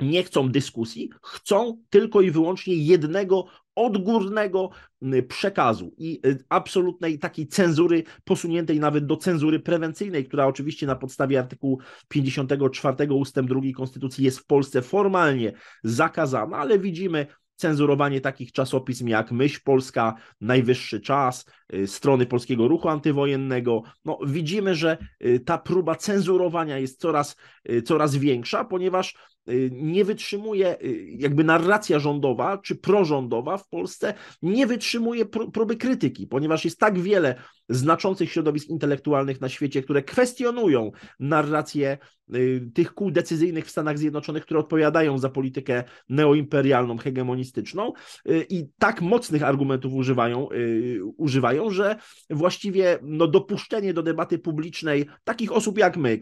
nie chcą dyskusji, chcą tylko i wyłącznie jednego odgórnego y, przekazu i y, absolutnej takiej cenzury, posuniętej nawet do cenzury prewencyjnej, która oczywiście na podstawie artykułu 54 ustęp 2 Konstytucji jest w Polsce formalnie zakazana, ale widzimy cenzurowanie takich czasopism jak Myśl Polska, Najwyższy Czas, y, strony polskiego ruchu antywojennego. No, widzimy, że ta próba cenzurowania jest coraz, coraz większa, ponieważ Y, nie wytrzymuje, y, jakby narracja rządowa czy prorządowa w Polsce nie wytrzymuje próby krytyki, ponieważ jest tak wiele znaczących środowisk intelektualnych na świecie, które kwestionują narrację y, tych kół decyzyjnych w Stanach Zjednoczonych, które odpowiadają za politykę neoimperialną, hegemonistyczną y, i tak mocnych argumentów używają, y, używają że właściwie no, dopuszczenie do debaty publicznej takich osób jak my,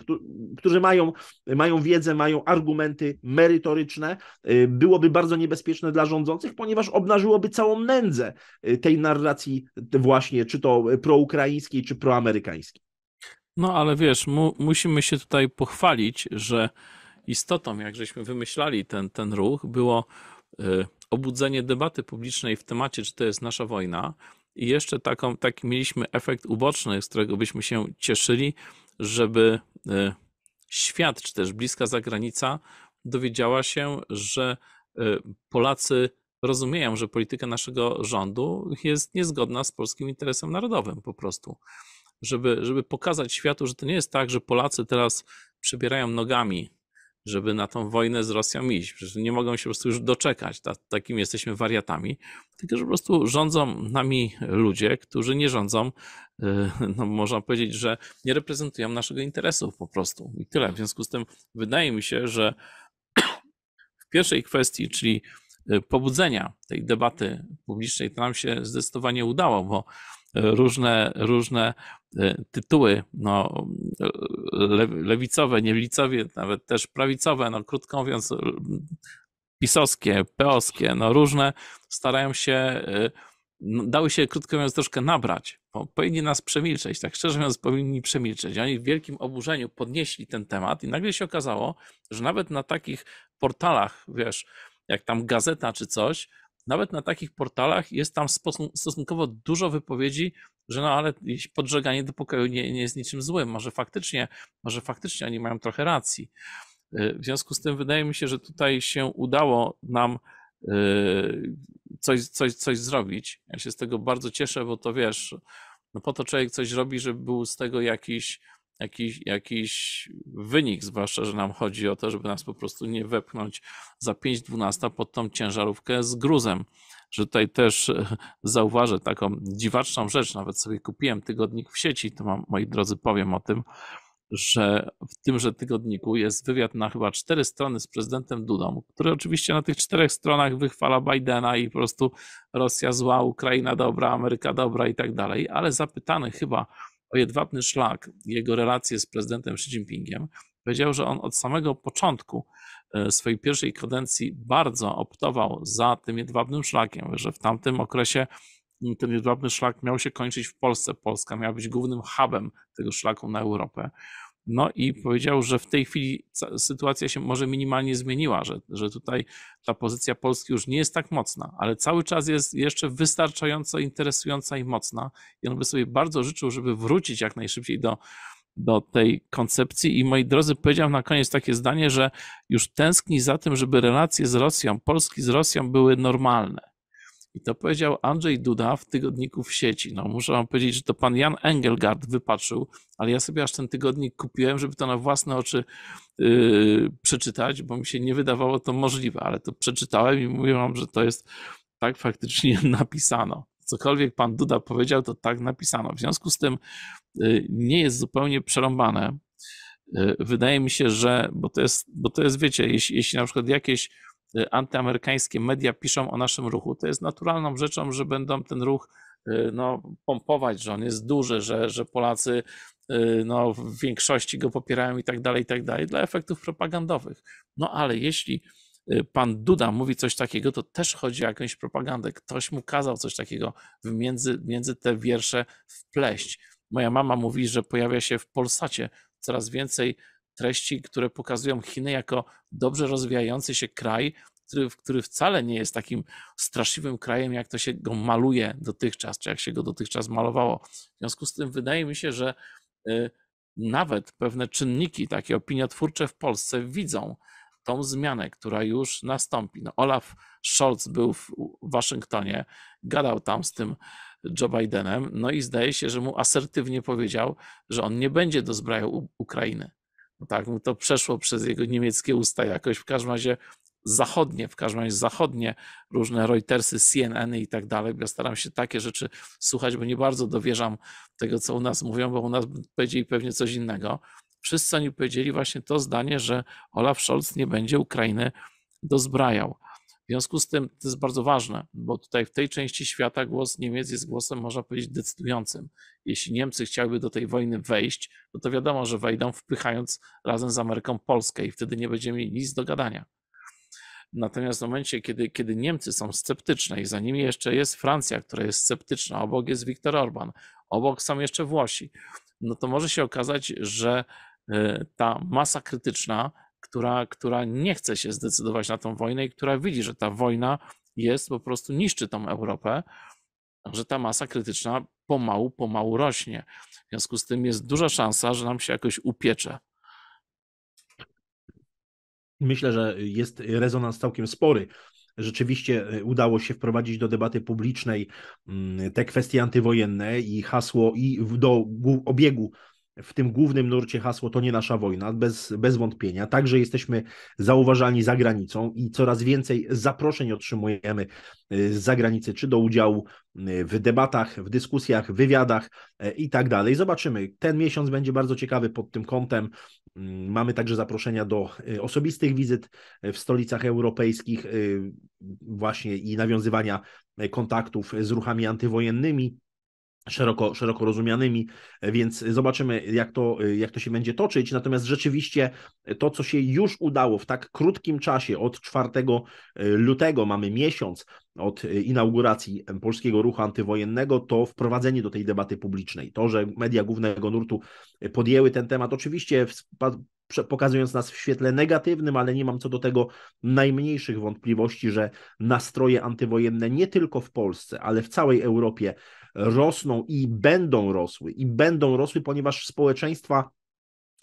którzy mają, mają wiedzę, mają argumenty merytoryczne, byłoby bardzo niebezpieczne dla rządzących, ponieważ obnażyłoby całą nędzę tej narracji właśnie, czy to pro proukraińskiej czy proamerykańskiej. No ale wiesz, mu, musimy się tutaj pochwalić, że istotą, jak żeśmy wymyślali ten, ten ruch, było y, obudzenie debaty publicznej w temacie, czy to jest nasza wojna. I jeszcze taką, taki mieliśmy efekt uboczny, z którego byśmy się cieszyli, żeby y, świat, czy też bliska zagranica dowiedziała się, że y, Polacy rozumieją, że polityka naszego rządu jest niezgodna z polskim interesem narodowym po prostu. Żeby, żeby pokazać światu, że to nie jest tak, że Polacy teraz przebierają nogami, żeby na tą wojnę z Rosją iść. że nie mogą się po prostu już doczekać, Ta, takimi jesteśmy wariatami, tylko że po prostu rządzą nami ludzie, którzy nie rządzą, y, no można powiedzieć, że nie reprezentują naszego interesu po prostu. I tyle. W związku z tym wydaje mi się, że w pierwszej kwestii, czyli Y, pobudzenia tej debaty publicznej, to nam się zdecydowanie udało, bo y, różne, różne y, tytuły no, lewicowe, niewicowie, nawet też prawicowe, no, krótko mówiąc, pisowskie, peoskie, no, różne starają się, no, dały się, krótko mówiąc, troszkę nabrać. Bo powinni nas przemilczeć, tak szczerze mówiąc, powinni przemilczeć. Oni w wielkim oburzeniu podnieśli ten temat i nagle się okazało, że nawet na takich portalach, wiesz, jak tam gazeta czy coś, nawet na takich portalach jest tam stosunkowo dużo wypowiedzi, że no ale podżeganie do pokoju nie, nie jest niczym złym. Może faktycznie, może faktycznie oni mają trochę racji. E, w związku z tym wydaje mi się, że tutaj się udało nam e, coś, coś, coś zrobić. Ja się z tego bardzo cieszę, bo to wiesz, no po to człowiek coś robi, żeby był z tego jakiś jakiś, jakiś wynik, zwłaszcza, że nam chodzi o to, żeby nas po prostu nie wepchnąć za 5.12 pod tą ciężarówkę z gruzem. Że tutaj też <laughs> zauważę taką dziwaczną rzecz, nawet sobie kupiłem tygodnik w sieci, to mam, moi drodzy, powiem o tym, że w tymże tygodniku jest wywiad na chyba cztery strony z prezydentem Dudą, który oczywiście na tych czterech stronach wychwala Bidena i po prostu Rosja zła, Ukraina dobra, Ameryka dobra i tak dalej, ale zapytany chyba o jedwabny szlak, jego relacje z prezydentem Xi Jinpingiem, powiedział, że on od samego początku e, swojej pierwszej kadencji bardzo optował za tym jedwabnym szlakiem, że w tamtym okresie mm, ten jedwabny szlak miał się kończyć w Polsce. Polska miała być głównym hubem tego szlaku na Europę. No i powiedział, że w tej chwili sytuacja się może minimalnie zmieniła, że, że tutaj ta pozycja Polski już nie jest tak mocna, ale cały czas jest jeszcze wystarczająco interesująca i mocna. I on by sobie bardzo życzył, żeby wrócić jak najszybciej do, do tej koncepcji. I moi drodzy, powiedział na koniec takie zdanie, że już tęskni za tym, żeby relacje z Rosją, Polski z Rosją były normalne. I to powiedział Andrzej Duda w tygodniku w sieci. No, muszę wam powiedzieć, że to pan Jan Engelgard wypatrzył, ale ja sobie aż ten tygodnik kupiłem, żeby to na własne oczy yy, przeczytać, bo mi się nie wydawało to możliwe, ale to przeczytałem i mówię wam, że to jest tak faktycznie <laughs> napisano. Cokolwiek pan Duda powiedział, to tak napisano. W związku z tym yy, nie jest zupełnie przerąbane. Yy, wydaje mi się, że, bo to jest, bo to jest wiecie, jeśli, jeśli na przykład jakieś Y, antyamerykańskie media piszą o naszym ruchu, to jest naturalną rzeczą, że będą ten ruch y, no, pompować, że on jest duży, że, że Polacy y, no, w większości go popierają i tak dalej, i tak dalej, dla efektów propagandowych. No ale jeśli pan Duda mówi coś takiego, to też chodzi o jakąś propagandę. Ktoś mu kazał coś takiego między, między te wiersze wpleść. Moja mama mówi, że pojawia się w Polsacie coraz więcej treści, które pokazują Chiny jako dobrze rozwijający się kraj, który, który wcale nie jest takim straszliwym krajem, jak to się go maluje dotychczas, czy jak się go dotychczas malowało. W związku z tym wydaje mi się, że y, nawet pewne czynniki takie opiniotwórcze w Polsce widzą tą zmianę, która już nastąpi. No, Olaf Scholz był w Waszyngtonie, gadał tam z tym Joe Bidenem, no i zdaje się, że mu asertywnie powiedział, że on nie będzie dozbrajał Ukrainy. Tak, no to przeszło przez jego niemieckie usta jakoś. W każdym razie zachodnie, w każdym razie zachodnie, różne Reutersy, CNN y i tak dalej. Ja staram się takie rzeczy słuchać, bo nie bardzo dowierzam tego, co u nas mówią, bo u nas powiedzieli pewnie coś innego. Wszyscy oni powiedzieli właśnie to zdanie, że Olaf Scholz nie będzie Ukrainy dozbrajał. W związku z tym to jest bardzo ważne, bo tutaj w tej części świata głos Niemiec jest głosem, można powiedzieć, decydującym. Jeśli Niemcy chciałyby do tej wojny wejść, no to wiadomo, że wejdą wpychając razem z Ameryką Polskę i wtedy nie będziemy mieli nic do gadania. Natomiast w momencie, kiedy, kiedy Niemcy są sceptyczne i za nimi jeszcze jest Francja, która jest sceptyczna, obok jest Viktor Orban, obok są jeszcze Włosi, no to może się okazać, że e, ta masa krytyczna która, która nie chce się zdecydować na tą wojnę i która widzi, że ta wojna jest po prostu niszczy tą Europę, że ta masa krytyczna pomału, pomału rośnie. W związku z tym jest duża szansa, że nam się jakoś upiecze. Myślę, że jest rezonans całkiem spory rzeczywiście e, udało się wprowadzić do debaty publicznej mm, te kwestie antywojenne i hasło i do obiegu w tym głównym nurcie hasło to nie nasza wojna, bez, bez wątpienia. Także jesteśmy zauważalni za granicą i coraz więcej zaproszeń otrzymujemy y, z zagranicy, czy do udziału y, w debatach, w dyskusjach, wywiadach y, i tak dalej. Zobaczymy. Ten miesiąc będzie bardzo ciekawy pod tym kątem. Mm, mamy także zaproszenia do osobistych wizyt w stolicach europejskich, właśnie i nawiązywania kontaktów z ruchami antywojennymi szeroko, szeroko rozumianymi, więc zobaczymy, jak to, jak to się będzie toczyć. Natomiast rzeczywiście to, co się już udało w tak krótkim czasie, od 4 e, lutego mamy miesiąc od e, inauguracji polskiego ruchu antywojennego, to wprowadzenie do tej debaty publicznej. To, że media głównego nurtu e, podjęły ten temat, oczywiście pokazując nas w świetle negatywnym, ale nie mam co do tego najmniejszych wątpliwości, że nastroje antywojenne nie tylko w Polsce, ale w całej Europie rosną i będą rosły, i będą rosły, ponieważ społeczeństwa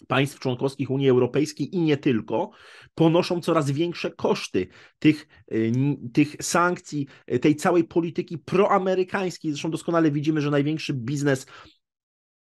państw członkowskich Unii Europejskiej i nie tylko, ponoszą coraz większe koszty tych, y, tych sankcji, y, tej całej polityki proamerykańskiej. Zresztą doskonale widzimy, że największy biznes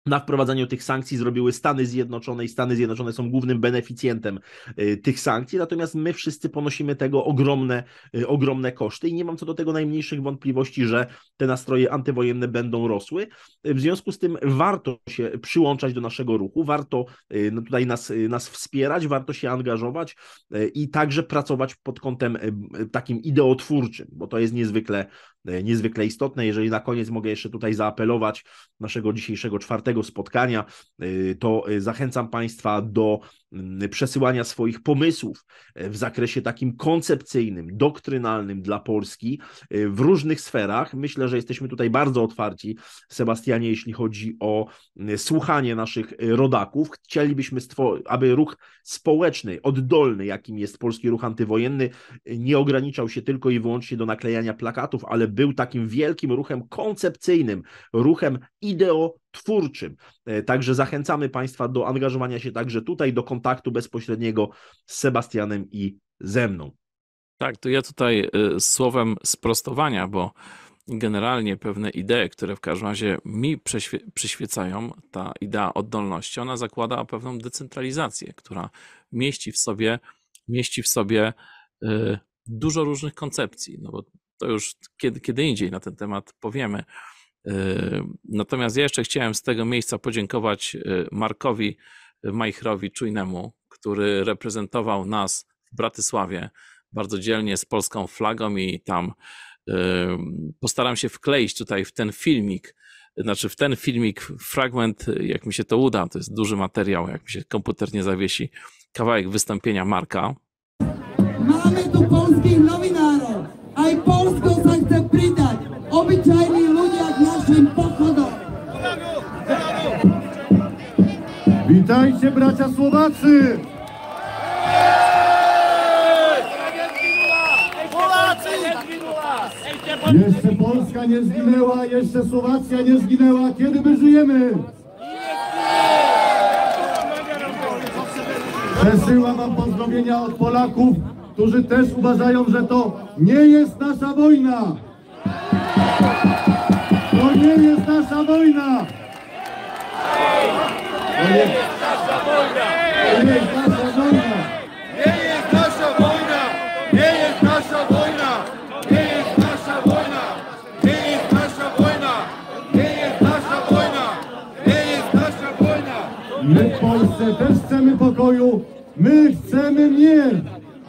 na wprowadzaniu tych sankcji zrobiły Stany Zjednoczone i Stany Zjednoczone są głównym beneficjentem y, tych sankcji, natomiast my wszyscy ponosimy tego ogromne, y, ogromne koszty i nie mam co do tego najmniejszych wątpliwości, że te nastroje antywojenne będą rosły. W związku z tym warto się przyłączać do naszego ruchu, warto y, no, tutaj nas, nas wspierać, warto się angażować i także pracować pod kątem takim ideotwórczym, bo to jest niezwykle, E, niezwykle istotne. Jeżeli na koniec mogę jeszcze tutaj zaapelować naszego dzisiejszego czwartego spotkania, e, to e, zachęcam Państwa do Mm, przesyłania swoich pomysłów e, w zakresie takim koncepcyjnym, doktrynalnym dla Polski e, w różnych sferach. Myślę, że jesteśmy tutaj bardzo otwarci, Sebastianie, jeśli chodzi o mm, słuchanie naszych e, rodaków. Chcielibyśmy, aby ruch społeczny, oddolny, jakim jest polski ruch antywojenny, nie ograniczał się tylko i wyłącznie do naklejania plakatów, ale był takim wielkim ruchem koncepcyjnym, ruchem ideo twórczym. E, także zachęcamy Państwa do angażowania się także tutaj, do kontaktu bezpośredniego z Sebastianem i ze mną. Tak, to ja tutaj e, słowem sprostowania, bo generalnie pewne idee, które w każdym razie mi przyświe- przyświecają, ta idea oddolności, ona zakłada pewną decentralizację, która mieści w sobie, mieści w sobie e, dużo różnych koncepcji. No bo to już kiedy, kiedy indziej na ten temat powiemy. Yy, natomiast ja jeszcze chciałem z tego miejsca podziękować yy, Markowi Majchrowi Czujnemu, który reprezentował nas w Bratysławie bardzo dzielnie z polską flagą i tam yy, postaram się wkleić tutaj w ten filmik, znaczy w ten filmik fragment, jak mi się to uda, to jest duży materiał, jak mi się komputer nie zawiesi, kawałek wystąpienia Marka. Mamy tu polskich nowinarów, a i polską Witajcie bracia Słowacy! Jeszcze Polska nie zginęła, jeszcze Słowacja nie zginęła. Kiedy my żyjemy? Przesyłam wam pozdrowienia od Polaków, którzy też uważają, że to nie jest nasza wojna. To nie jest nasza wojna. Nie jest nasza wojna! Nie jest nasza wojna! Nie jest nasza wojna! Nie jest nasza wojna! Nie jest nasza wojna! Nie jest nasza wojna! Nie jest nasza wojna! Nie jest nasza wojna! My w Polsce też chcemy pokoju! My chcemy mier!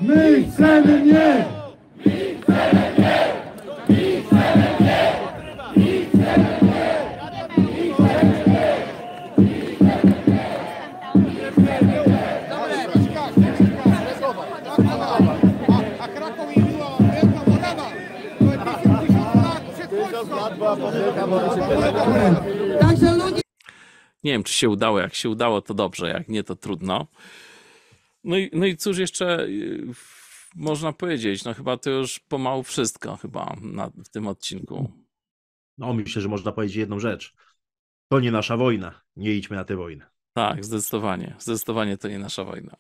My chcemy mier! My chcemy mier! Nie wiem, czy się udało. Jak się udało, to dobrze, jak nie, to trudno. No i, no i cóż jeszcze y, można powiedzieć? No chyba to już pomału wszystko chyba na, w tym odcinku. No myślę, że można powiedzieć jedną rzecz. To nie nasza wojna. Nie idźmy na tę wojnę. Tak, zdecydowanie. Zdecydowanie to nie nasza wojna.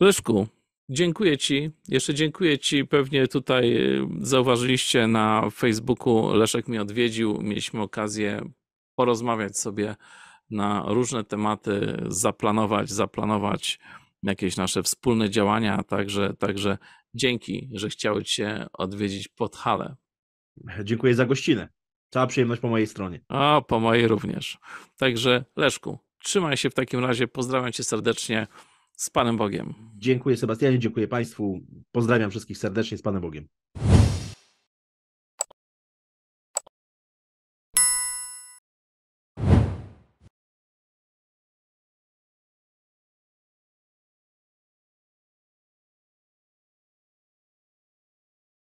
Leszku, dziękuję Ci. Jeszcze dziękuję Ci. Pewnie tutaj y, zauważyliście na Facebooku, Leszek mnie odwiedził. Mieliśmy okazję porozmawiać sobie na różne tematy, zaplanować, zaplanować jakieś nasze wspólne działania. Także, także dzięki, że chciałeś się odwiedzić pod hale. Dziękuję za gościnę. Cała przyjemność po mojej stronie. A, po mojej również. Także Leszku, trzymaj się w takim razie. Pozdrawiam cię serdecznie. Z Panem Bogiem. Dziękuję Sebastianie, dziękuję Państwu. Pozdrawiam wszystkich serdecznie z Panem Bogiem.